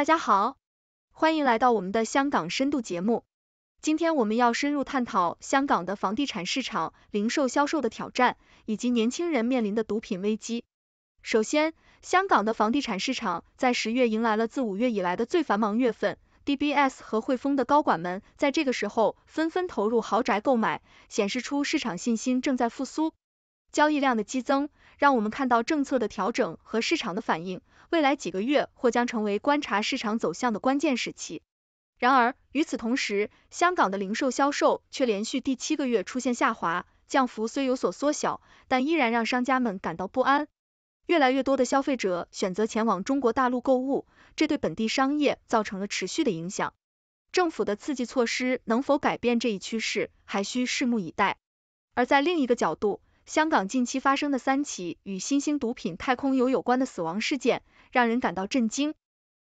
大家好，欢迎来到我们的香港深度节目。今天我们要深入探讨香港的房地产市场、零售销售的挑战以及年轻人面临的毒品危机。首先，香港的房地产市场在十月迎来了自五月以来的最繁忙月份。DBS 和汇丰的高管们在这个时候纷纷投入豪宅购买，显示出市场信心正在复苏。交易量的激增让我们看到政策的调整和市场的反应。未来几个月或将成为观察市场走向的关键时期。然而，与此同时，香港的零售销售却连续第七个月出现下滑，降幅虽有所缩小，但依然让商家们感到不安。越来越多的消费者选择前往中国大陆购物，这对本地商业造成了持续的影响。政府的刺激措施能否改变这一趋势，还需拭目以待。而在另一个角度，香港近期发生的三起与新兴毒品太空游有关的死亡事件。让人感到震惊，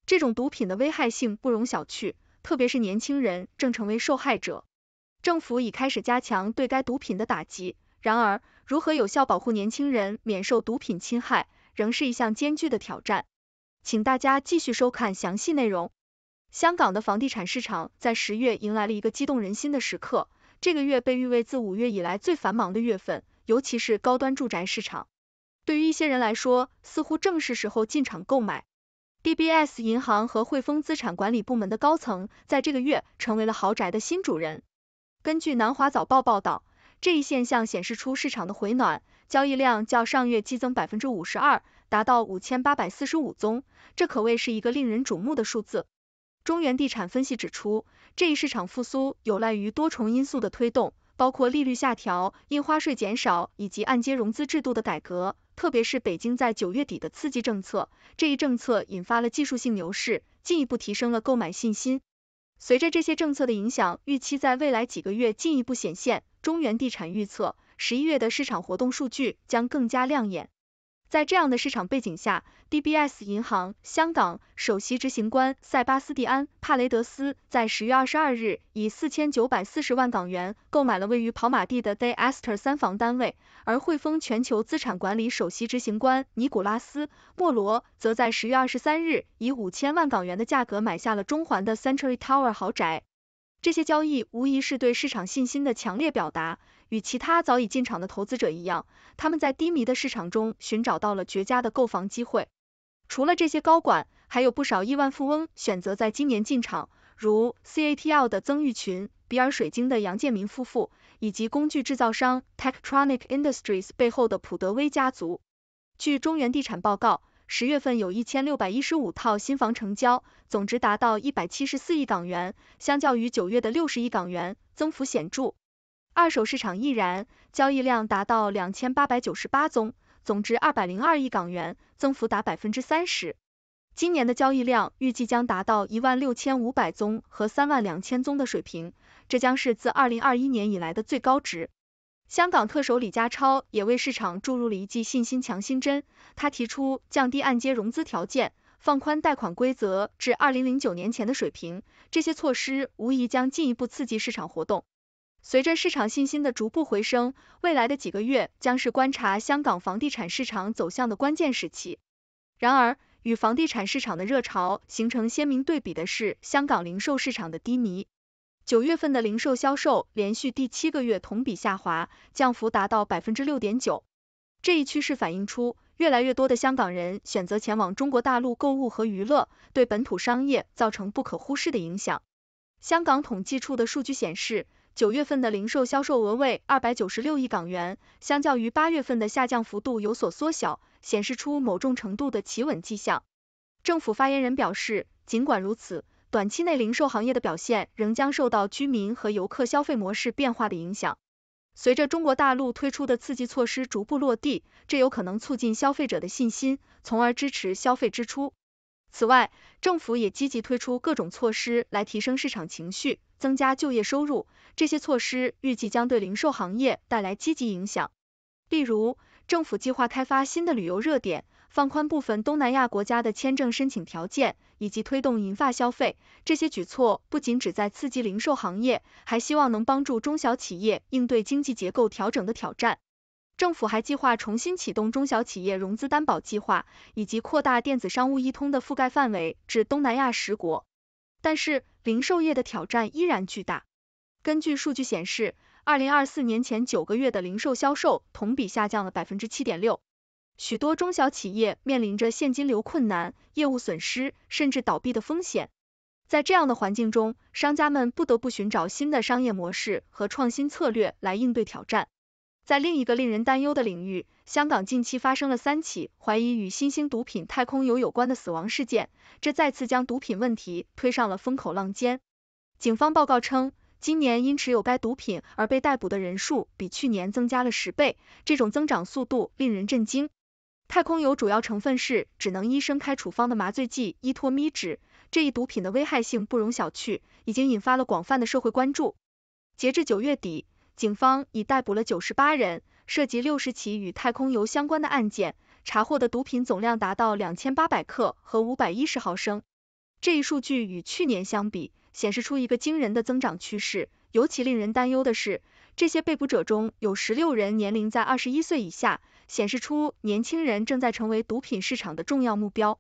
这种毒品的危害性不容小觑，特别是年轻人正成为受害者。政府已开始加强对该毒品的打击，然而如何有效保护年轻人免受毒品侵害，仍是一项艰巨的挑战。请大家继续收看详细内容。香港的房地产市场在十月迎来了一个激动人心的时刻，这个月被誉为自五月以来最繁忙的月份，尤其是高端住宅市场。对于一些人来说，似乎正是时候进场购买。DBS 银行和汇丰资产管理部门的高层在这个月成为了豪宅的新主人。根据南华早报报道，这一现象显示出市场的回暖，交易量较上月激增百分之五十二，达到五千八百四十五宗，这可谓是一个令人瞩目的数字。中原地产分析指出，这一市场复苏有赖于多重因素的推动，包括利率下调、印花税减少以及按揭融资制度的改革。特别是北京在九月底的刺激政策，这一政策引发了技术性牛市，进一步提升了购买信心。随着这些政策的影响预期在未来几个月进一步显现，中原地产预测十一月的市场活动数据将更加亮眼。在这样的市场背景下，DBS 银行香港首席执行官塞巴斯蒂安·帕雷德斯在十月二十二日以四千九百四十万港元购买了位于跑马地的 Day e s t e r 三房单位，而汇丰全球资产管理首席执行官尼古拉斯·莫罗则在十月二十三日以五千万港元的价格买下了中环的 Century Tower 豪宅。这些交易无疑是对市场信心的强烈表达。与其他早已进场的投资者一样，他们在低迷的市场中寻找到了绝佳的购房机会。除了这些高管，还有不少亿万富翁选择在今年进场，如 CATL 的曾毓群、比尔水晶的杨建民夫妇，以及工具制造商 t e c t r o n i c Industries 背后的普德威家族。据中原地产报告。十月份有一千六百一十五套新房成交，总值达到一百七十四亿港元，相较于九月的六十亿港元，增幅显著。二手市场亦然，交易量达到两千八百九十八宗，总值二百零二亿港元，增幅达百分之三十。今年的交易量预计将达到一万六千五百宗和三万两千宗的水平，这将是自二零二一年以来的最高值。香港特首李家超也为市场注入了一剂信心强心针，他提出降低按揭融资条件，放宽贷款规则至二零零九年前的水平。这些措施无疑将进一步刺激市场活动。随着市场信心的逐步回升，未来的几个月将是观察香港房地产市场走向的关键时期。然而，与房地产市场的热潮形成鲜明对比的是，香港零售市场的低迷。九月份的零售销售连续第七个月同比下滑，降幅达到百分之六点九。这一趋势反映出越来越多的香港人选择前往中国大陆购物和娱乐，对本土商业造成不可忽视的影响。香港统计处的数据显示，九月份的零售销售额为二百九十六亿港元，相较于八月份的下降幅度有所缩小，显示出某种程度的企稳迹象。政府发言人表示，尽管如此，短期内零售行业的表现仍将受到居民和游客消费模式变化的影响。随着中国大陆推出的刺激措施逐步落地，这有可能促进消费者的信心，从而支持消费支出。此外，政府也积极推出各种措施来提升市场情绪、增加就业收入，这些措施预计将对零售行业带来积极影响。例如，政府计划开发新的旅游热点。放宽部分东南亚国家的签证申请条件，以及推动银发消费，这些举措不仅旨在刺激零售行业，还希望能帮助中小企业应对经济结构调整的挑战。政府还计划重新启动中小企业融资担保计划，以及扩大电子商务一通的覆盖范围至东南亚十国。但是，零售业的挑战依然巨大。根据数据显示，二零二四年前九个月的零售销售同比下降了百分之七点六。许多中小企业面临着现金流困难、业务损失甚至倒闭的风险。在这样的环境中，商家们不得不寻找新的商业模式和创新策略来应对挑战。在另一个令人担忧的领域，香港近期发生了三起怀疑与新兴毒品太空油有关的死亡事件，这再次将毒品问题推上了风口浪尖。警方报告称，今年因持有该毒品而被逮捕的人数比去年增加了十倍，这种增长速度令人震惊。太空油主要成分是只能医生开处方的麻醉剂依托咪酯，这一毒品的危害性不容小觑，已经引发了广泛的社会关注。截至九月底，警方已逮捕了九十八人，涉及六十起与太空油相关的案件，查获的毒品总量达到两千八百克和五百一十毫升。这一数据与去年相比，显示出一个惊人的增长趋势。尤其令人担忧的是，这些被捕者中有十六人年龄在二十一岁以下。显示出年轻人正在成为毒品市场的重要目标。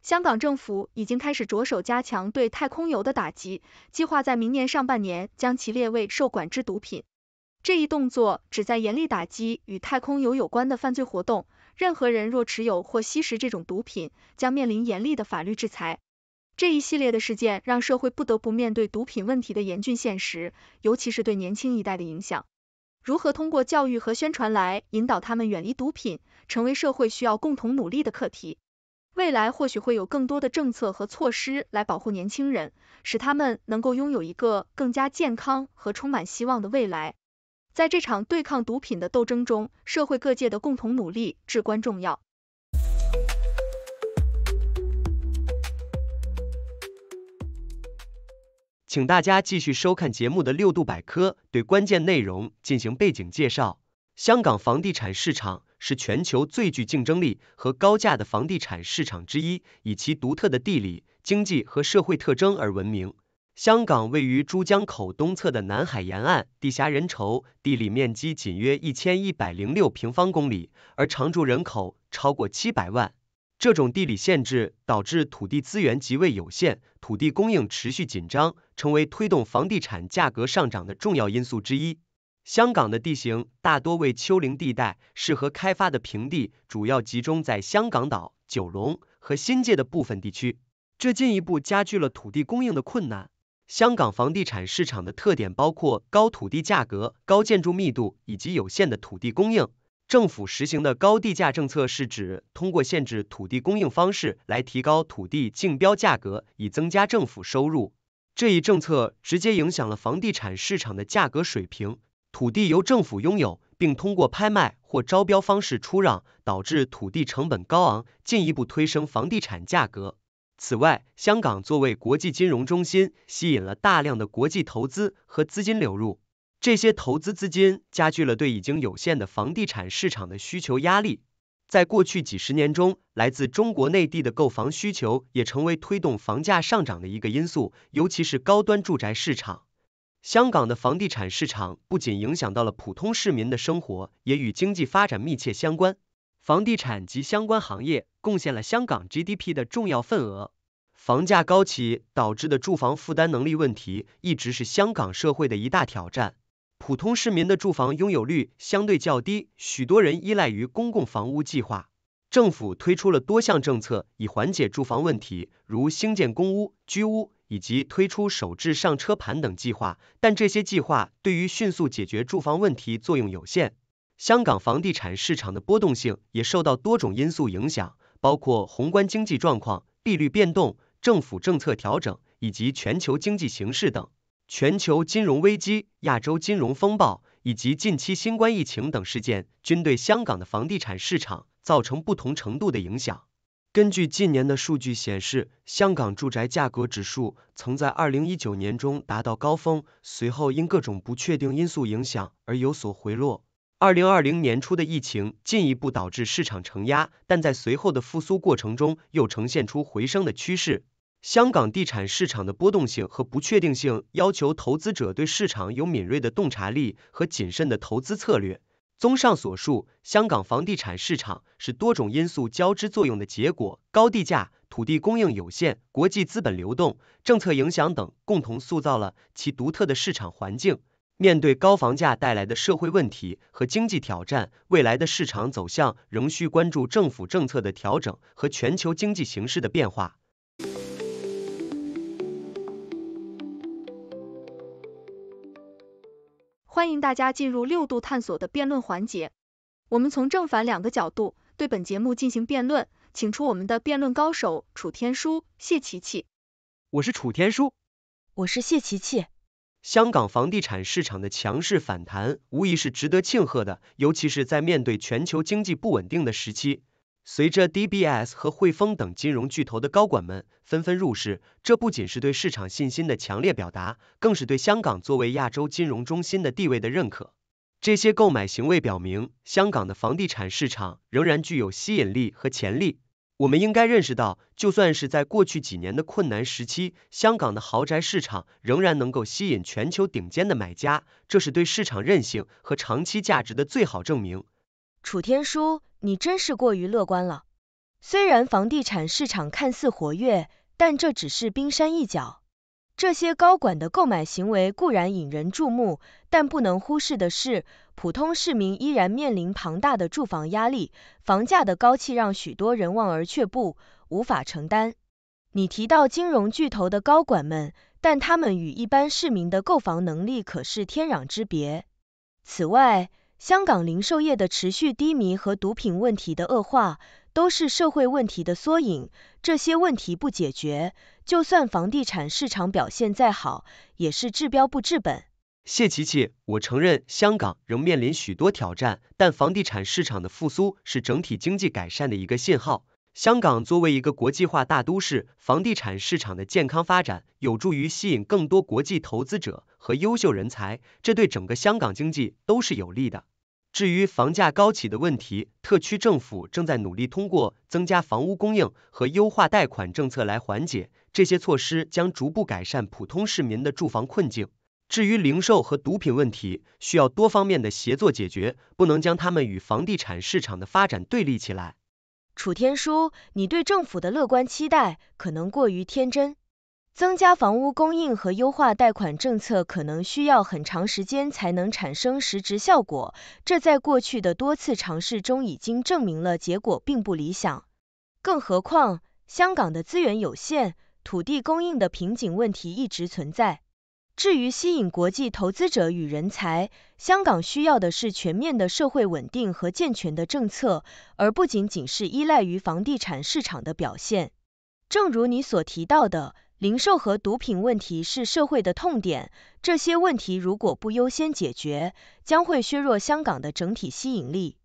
香港政府已经开始着手加强对太空油的打击，计划在明年上半年将其列为受管制毒品。这一动作旨在严厉打击与太空油有关的犯罪活动。任何人若持有或吸食这种毒品，将面临严厉的法律制裁。这一系列的事件让社会不得不面对毒品问题的严峻现实，尤其是对年轻一代的影响。如何通过教育和宣传来引导他们远离毒品，成为社会需要共同努力的课题。未来或许会有更多的政策和措施来保护年轻人，使他们能够拥有一个更加健康和充满希望的未来。在这场对抗毒品的斗争中，社会各界的共同努力至关重要。请大家继续收看节目的六度百科，对关键内容进行背景介绍。香港房地产市场是全球最具竞争力和高价的房地产市场之一，以其独特的地理、经济和社会特征而闻名。香港位于珠江口东侧的南海沿岸，地狭人稠，地理面积仅约一千一百零六平方公里，而常住人口超过七百万。这种地理限制导致土地资源极为有限，土地供应持续紧张，成为推动房地产价格上涨的重要因素之一。香港的地形大多为丘陵地带，适合开发的平地主要集中在香港岛、九龙和新界的部分地区，这进一步加剧了土地供应的困难。香港房地产市场的特点包括高土地价格、高建筑密度以及有限的土地供应。政府实行的高地价政策是指通过限制土地供应方式来提高土地竞标价格，以增加政府收入。这一政策直接影响了房地产市场的价格水平。土地由政府拥有，并通过拍卖或招标方式出让，导致土地成本高昂，进一步推升房地产价格。此外，香港作为国际金融中心，吸引了大量的国际投资和资金流入。这些投资资金加剧了对已经有限的房地产市场的需求压力。在过去几十年中，来自中国内地的购房需求也成为推动房价上涨的一个因素，尤其是高端住宅市场。香港的房地产市场不仅影响到了普通市民的生活，也与经济发展密切相关。房地产及相关行业贡献了香港 GDP 的重要份额。房价高企导致的住房负担能力问题一直是香港社会的一大挑战。普通市民的住房拥有率相对较低，许多人依赖于公共房屋计划。政府推出了多项政策以缓解住房问题，如兴建公屋、居屋以及推出首置上车盘等计划。但这些计划对于迅速解决住房问题作用有限。香港房地产市场的波动性也受到多种因素影响，包括宏观经济状况、利率变动、政府政策调整以及全球经济形势等。全球金融危机、亚洲金融风暴以及近期新冠疫情等事件，均对香港的房地产市场造成不同程度的影响。根据近年的数据显示，香港住宅价格指数曾在二零一九年中达到高峰，随后因各种不确定因素影响而有所回落。二零二零年初的疫情进一步导致市场承压，但在随后的复苏过程中又呈现出回升的趋势。香港地产市场的波动性和不确定性，要求投资者对市场有敏锐的洞察力和谨慎的投资策略。综上所述，香港房地产市场是多种因素交织作用的结果，高地价、土地供应有限、国际资本流动、政策影响等共同塑造了其独特的市场环境。面对高房价带来的社会问题和经济挑战，未来的市场走向仍需关注政府政策的调整和全球经济形势的变化。欢迎大家进入六度探索的辩论环节。我们从正反两个角度对本节目进行辩论，请出我们的辩论高手楚天舒、谢琪琪。我是楚天舒，我是谢琪琪。香港房地产市场的强势反弹，无疑是值得庆贺的，尤其是在面对全球经济不稳定的时期。随着 DBS 和汇丰等金融巨头的高管们纷纷入市，这不仅是对市场信心的强烈表达，更是对香港作为亚洲金融中心的地位的认可。这些购买行为表明，香港的房地产市场仍然具有吸引力和潜力。我们应该认识到，就算是在过去几年的困难时期，香港的豪宅市场仍然能够吸引全球顶尖的买家，这是对市场韧性和长期价值的最好证明。楚天舒，你真是过于乐观了。虽然房地产市场看似活跃，但这只是冰山一角。这些高管的购买行为固然引人注目，但不能忽视的是，普通市民依然面临庞大的住房压力，房价的高企让许多人望而却步，无法承担。你提到金融巨头的高管们，但他们与一般市民的购房能力可是天壤之别。此外，香港零售业的持续低迷和毒品问题的恶化，都是社会问题的缩影。这些问题不解决，就算房地产市场表现再好，也是治标不治本。谢琪琪，我承认香港仍面临许多挑战，但房地产市场的复苏是整体经济改善的一个信号。香港作为一个国际化大都市，房地产市场的健康发展有助于吸引更多国际投资者和优秀人才，这对整个香港经济都是有利的。至于房价高企的问题，特区政府正在努力通过增加房屋供应和优化贷款政策来缓解。这些措施将逐步改善普通市民的住房困境。至于零售和毒品问题，需要多方面的协作解决，不能将他们与房地产市场的发展对立起来。楚天舒，你对政府的乐观期待可能过于天真。增加房屋供应和优化贷款政策可能需要很长时间才能产生实质效果，这在过去的多次尝试中已经证明了结果并不理想。更何况，香港的资源有限，土地供应的瓶颈问题一直存在。至于吸引国际投资者与人才，香港需要的是全面的社会稳定和健全的政策，而不仅仅是依赖于房地产市场的表现。正如你所提到的。零售和毒品问题是社会的痛点，这些问题如果不优先解决，将会削弱香港的整体吸引力。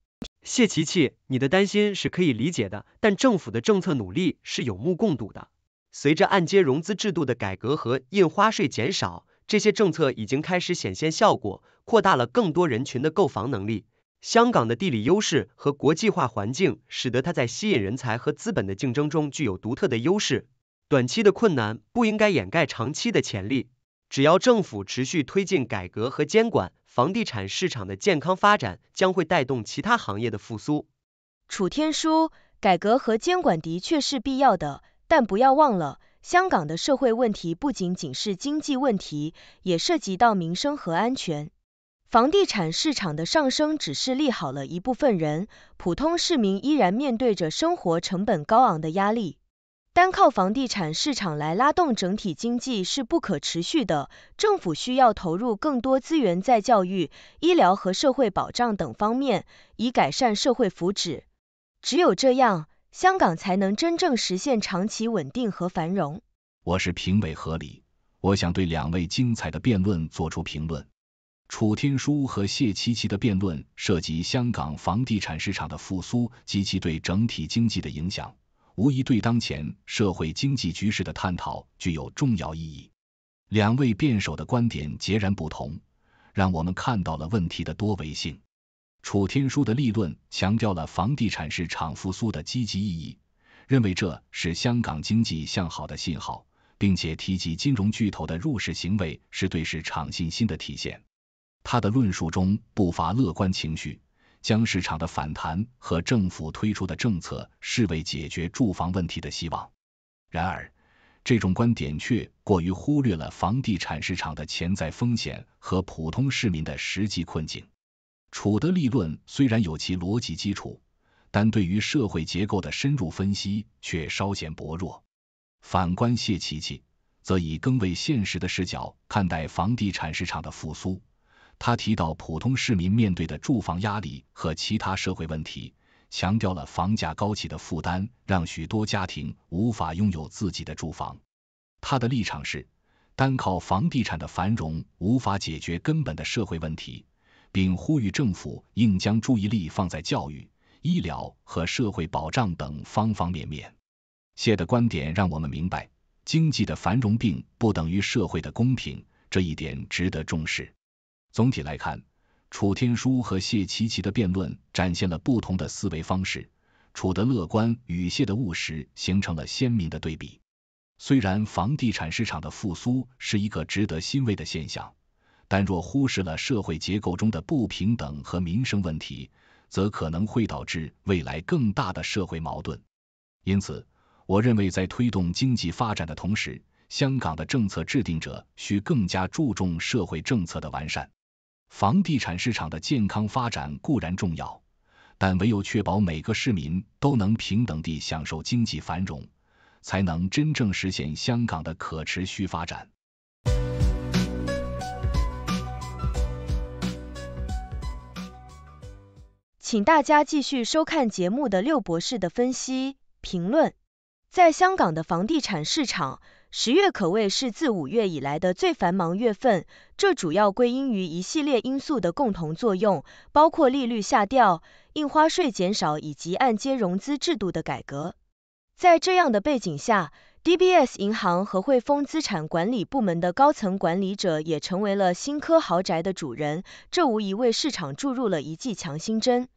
谢琪琪，你的担心是可以理解的，但政府的政策努力是有目共睹的。随着按揭融资制度的改革和印花税减少，这些政策已经开始显现效果，扩大了更多人群的购房能力。香港的地理优势和国际化环境，使得它在吸引人才和资本的竞争中具有独特的优势。短期的困难不应该掩盖长期的潜力。只要政府持续推进改革和监管，房地产市场的健康发展将会带动其他行业的复苏。楚天书，改革和监管的确是必要的，但不要忘了，香港的社会问题不仅仅是经济问题，也涉及到民生和安全。房地产市场的上升只是利好了一部分人，普通市民依然面对着生活成本高昂的压力。单靠房地产市场来拉动整体经济是不可持续的。政府需要投入更多资源在教育、医疗和社会保障等方面，以改善社会福祉。只有这样，香港才能真正实现长期稳定和繁荣。我是评委何理，我想对两位精彩的辩论做出评论。楚天舒和谢琪琪的辩论涉及香港房地产市场的复苏及其对整体经济的影响。无疑对当前社会经济局势的探讨具有重要意义。两位辩手的观点截然不同，让我们看到了问题的多维性。楚天舒的立论强调了房地产市场复苏的积极意义，认为这是香港经济向好的信号，并且提及金融巨头的入市行为是对市场信心的体现。他的论述中不乏乐观情绪。将市场的反弹和政府推出的政策视为解决住房问题的希望，然而这种观点却过于忽略了房地产市场的潜在风险和普通市民的实际困境。楚德立论虽然有其逻辑基础，但对于社会结构的深入分析却稍显薄弱。反观谢奇奇，则以更为现实的视角看待房地产市场的复苏。他提到普通市民面对的住房压力和其他社会问题，强调了房价高企的负担让许多家庭无法拥有自己的住房。他的立场是，单靠房地产的繁荣无法解决根本的社会问题，并呼吁政府应将注意力放在教育、医疗和社会保障等方方面面。谢的观点让我们明白，经济的繁荣并不等于社会的公平，这一点值得重视。总体来看，楚天舒和谢琪琪的辩论展现了不同的思维方式，楚的乐观与谢的务实形成了鲜明的对比。虽然房地产市场的复苏是一个值得欣慰的现象，但若忽视了社会结构中的不平等和民生问题，则可能会导致未来更大的社会矛盾。因此，我认为在推动经济发展的同时，香港的政策制定者需更加注重社会政策的完善。房地产市场的健康发展固然重要，但唯有确保每个市民都能平等地享受经济繁荣，才能真正实现香港的可持续发展。请大家继续收看节目的六博士的分析评论。在香港的房地产市场。十月可谓是自五月以来的最繁忙月份，这主要归因于一系列因素的共同作用，包括利率下调、印花税减少以及按揭融资制度的改革。在这样的背景下，DBS 银行和汇丰资产管理部门的高层管理者也成为了新科豪宅的主人，这无疑为市场注入了一剂强心针。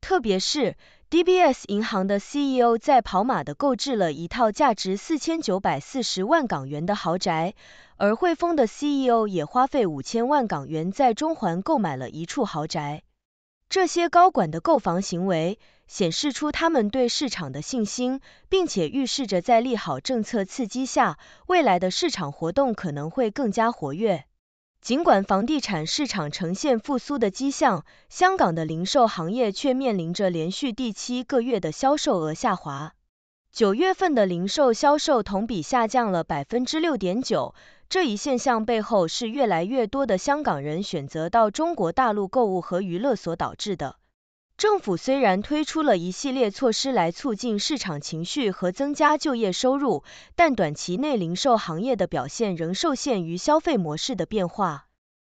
特别是，DBS 银行的 CEO 在跑马的购置了一套价值4940万港元的豪宅，而汇丰的 CEO 也花费5000万港元在中环购买了一处豪宅。这些高管的购房行为显示出他们对市场的信心，并且预示着在利好政策刺激下，未来的市场活动可能会更加活跃。尽管房地产市场呈现复苏的迹象，香港的零售行业却面临着连续第七个月的销售额下滑。九月份的零售销售同比下降了百分之六点九，这一现象背后是越来越多的香港人选择到中国大陆购物和娱乐所导致的。政府虽然推出了一系列措施来促进市场情绪和增加就业收入，但短期内零售行业的表现仍受限于消费模式的变化。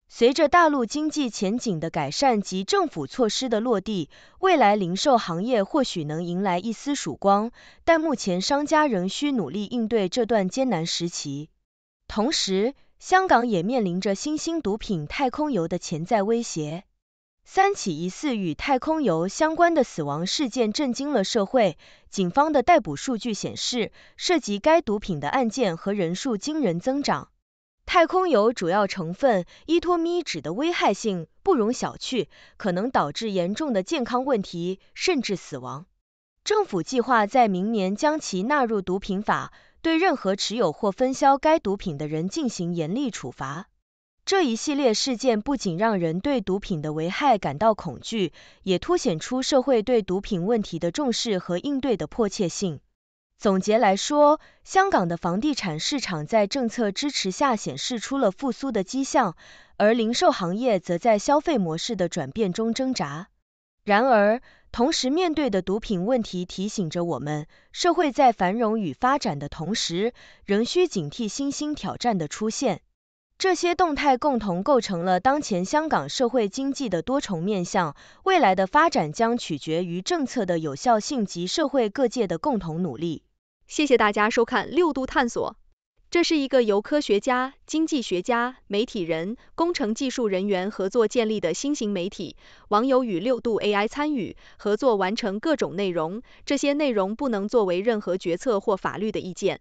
随着大陆经济前景的改善及政府措施的落地，未来零售行业或许能迎来一丝曙光，但目前商家仍需努力应对这段艰难时期。同时，香港也面临着新兴毒品太空游的潜在威胁。三起疑似与太空油相关的死亡事件震惊了社会。警方的逮捕数据显示，涉及该毒品的案件和人数惊人增长。太空油主要成分依托咪酯的危害性不容小觑，可能导致严重的健康问题甚至死亡。政府计划在明年将其纳入毒品法，对任何持有或分销该毒品的人进行严厉处罚。这一系列事件不仅让人对毒品的危害感到恐惧，也凸显出社会对毒品问题的重视和应对的迫切性。总结来说，香港的房地产市场在政策支持下显示出了复苏的迹象，而零售行业则在消费模式的转变中挣扎。然而，同时面对的毒品问题提醒着我们，社会在繁荣与发展的同时，仍需警惕新兴挑战的出现。这些动态共同构成了当前香港社会经济的多重面向。未来的发展将取决于政策的有效性及社会各界的共同努力。谢谢大家收看六度探索。这是一个由科学家、经济学家、媒体人、工程技术人员合作建立的新型媒体。网友与六度 AI 参与合作完成各种内容，这些内容不能作为任何决策或法律的意见。